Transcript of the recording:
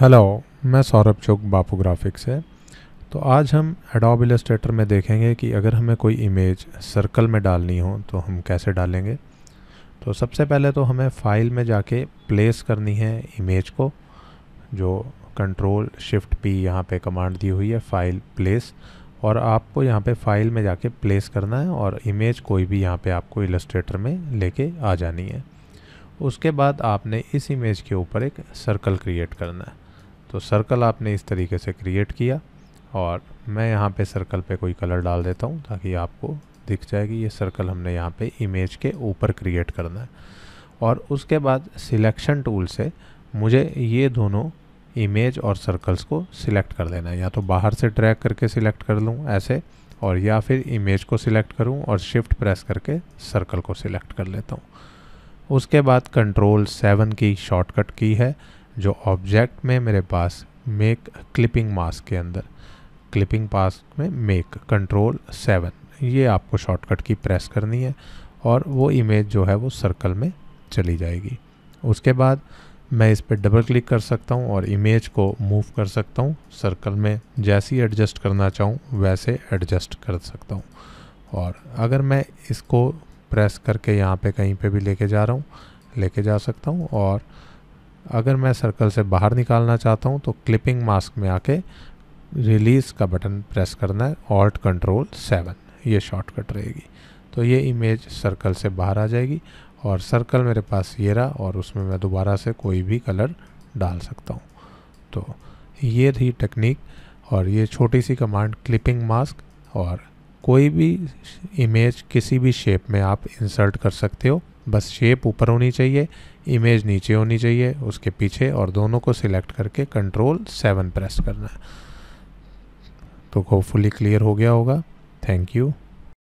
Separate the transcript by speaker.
Speaker 1: hello मैं सौरभ चौक बापू graphics है तो आज हम एडोब इलस्ट्रेटर में देखेंगे कि अगर हमें कोई इमेज सर्कल में डालनी हो तो हम कैसे डालेंगे तो सबसे पहले तो हमें फाइल में जाके प्लेस करनी है इमेज को जो कंट्रोल शिफ्ट पी यहाँ पे कमांड दी हुई है फ़ाइल प्लेस और आपको यहाँ पे फाइल में जाके प्लेस करना है और इमेज कोई भी यहाँ पे आपको इलस्ट्रेटर में लेके आ जानी है उसके बाद आपने इस इमेज के ऊपर एक सर्कल क्रिएट करना है तो सर्कल आपने इस तरीके से क्रिएट किया और मैं यहाँ पे सर्कल पे कोई कलर डाल देता हूँ ताकि आपको दिख जाएगी ये सर्कल हमने यहाँ पे इमेज के ऊपर क्रिएट करना है और उसके बाद सिलेक्शन टूल से मुझे ये दोनों इमेज और सर्कल्स को सिलेक्ट कर लेना है या तो बाहर से ट्रैक करके सिलेक्ट कर लूँ ऐसे और या फिर इमेज को सिलेक्ट करूँ और शिफ्ट प्रेस करके सर्कल को सिलेक्ट कर लेता हूँ उसके बाद कंट्रोल सेवन की शॉर्टकट की है जो ऑब्जेक्ट में मेरे पास मेक क्लिपिंग मास्क के अंदर क्लिपिंग मास्क में मेक कंट्रोल सेवन ये आपको शॉर्टकट की प्रेस करनी है और वो इमेज जो है वो सर्कल में चली जाएगी उसके बाद मैं इस पर डबल क्लिक कर सकता हूँ और इमेज को मूव कर सकता हूँ सर्कल में जैसी एडजस्ट करना चाहूँ वैसे एडजस्ट कर सकता हूँ और अगर मैं इसको प्रेस करके यहाँ पे कहीं पे भी लेके जा रहा हूँ लेके जा सकता हूँ और अगर मैं सर्कल से बाहर निकालना चाहता हूँ तो क्लिपिंग मास्क में आके रिलीज़ का बटन प्रेस करना है ऑल्ट कंट्रोल सेवन ये शॉर्टकट रहेगी तो ये इमेज सर्कल से बाहर आ जाएगी और सर्कल मेरे पास ये रहा और उसमें मैं दोबारा से कोई भी कलर डाल सकता हूँ तो ये थी टेक्निक और ये छोटी सी कमांड क्लिपिंग मास्क और कोई भी इमेज किसी भी शेप में आप इंसर्ट कर सकते हो बस शेप ऊपर होनी चाहिए इमेज नीचे होनी चाहिए उसके पीछे और दोनों को सिलेक्ट करके कंट्रोल सेवन प्रेस करना है तो होपफुली क्लियर हो गया होगा थैंक यू